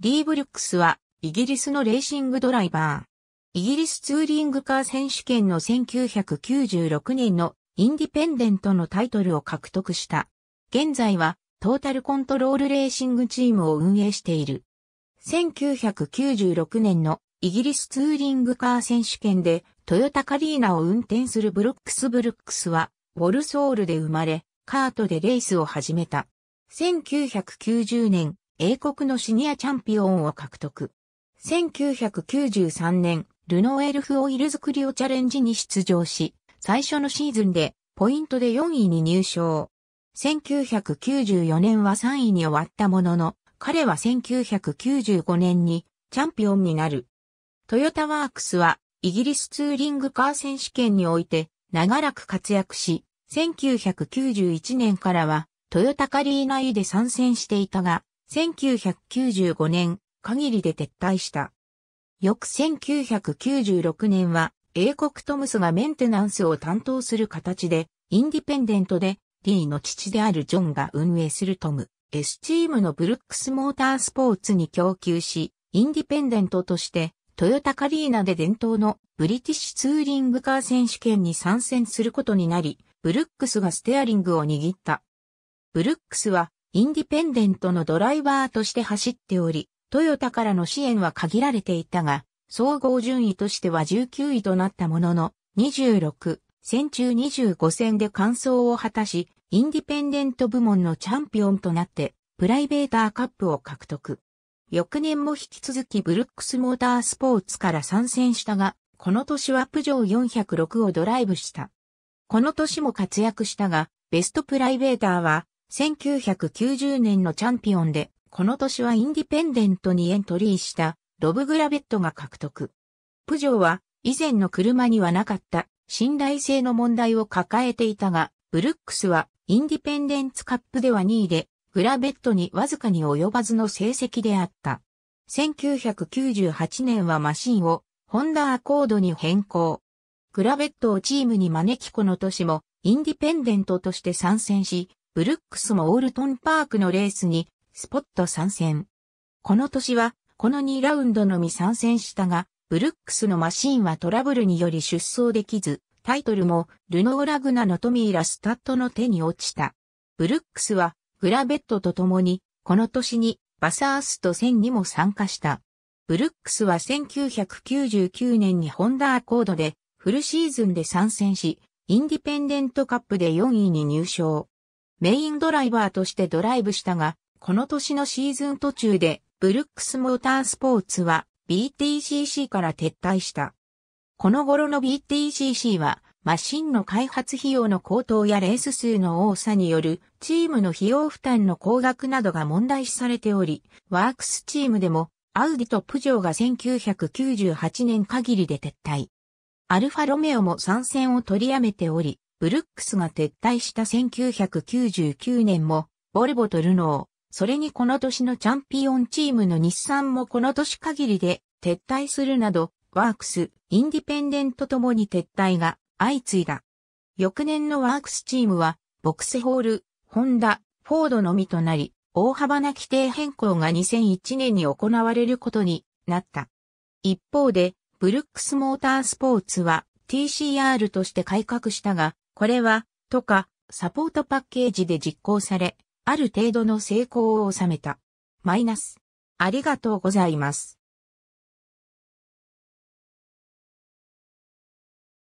リー・ブリュックスは、イギリスのレーシングドライバー。イギリスツーリングカー選手権の1996年のインディペンデントのタイトルを獲得した。現在は、トータルコントロールレーシングチームを運営している。1996年のイギリスツーリングカー選手権でトヨタカリーナを運転するブルックス・ブルックスは、ウォルソールで生まれ、カートでレースを始めた。1990年、英国のシニアチャンピオンを獲得。1993年、ルノーエルフオイル作りをチャレンジに出場し、最初のシーズンでポイントで4位に入賞。1994年は3位に終わったものの、彼は1995年にチャンピオンになる。トヨタワークスはイギリスツーリングカー選手権において長らく活躍し、1991年からはトヨタカリーナイで参戦していたが、1995年限りで撤退した。翌1996年は英国トムスがメンテナンスを担当する形でインディペンデントでリーの父であるジョンが運営するトム S チームのブルックスモータースポーツに供給しインディペンデントとしてトヨタカリーナで伝統のブリティッシュツーリングカー選手権に参戦することになり、ブルックスがステアリングを握った。ブルックスはインディペンデントのドライバーとして走っており、トヨタからの支援は限られていたが、総合順位としては19位となったものの、26戦中25戦で完走を果たし、インディペンデント部門のチャンピオンとなって、プライベーターカップを獲得。翌年も引き続きブルックスモータースポーツから参戦したが、この年はプジョー406をドライブした。この年も活躍したが、ベストプライベーターは1990年のチャンピオンで、この年はインディペンデントにエントリーしたロブ・グラベットが獲得。プジョーは以前の車にはなかった信頼性の問題を抱えていたが、ブルックスはインディペンデンツカップでは2位で、グラベットにわずかに及ばずの成績であった。1998年はマシンをホンダアコードに変更。グラベットをチームに招きこの年もインディペンデントとして参戦し、ブルックスもオールトンパークのレースに、スポット参戦。この年は、この2ラウンドのみ参戦したが、ブルックスのマシンはトラブルにより出走できず、タイトルもルノーラグナのトミーラスタッドの手に落ちた。ブルックスはグラベットと共に、この年にバサースト戦にも参加した。ブルックスは1999年にホンダアコードでフルシーズンで参戦し、インディペンデントカップで4位に入賞。メインドライバーとしてドライブしたが、この年のシーズン途中で、ブルックスモータースポーツは BTCC から撤退した。この頃の BTCC は、マシンの開発費用の高騰やレース数の多さによるチームの費用負担の高額などが問題視されており、ワークスチームでもアウディとプジョーが1998年限りで撤退。アルファロメオも参戦を取りやめており、ブルックスが撤退した1999年も、ボルボとルノー、それにこの年のチャンピオンチームの日産もこの年限りで撤退するなど、ワークス、インディペンデントともに撤退が相次いだ。翌年のワークスチームは、ボクスホール、ホンダ、フォードのみとなり、大幅な規定変更が2001年に行われることになった。一方で、ブルックスモータースポーツは TCR として改革したが、これは、とか、サポートパッケージで実行され、ある程度の成功を収めた。マイナス。ありがとうございます。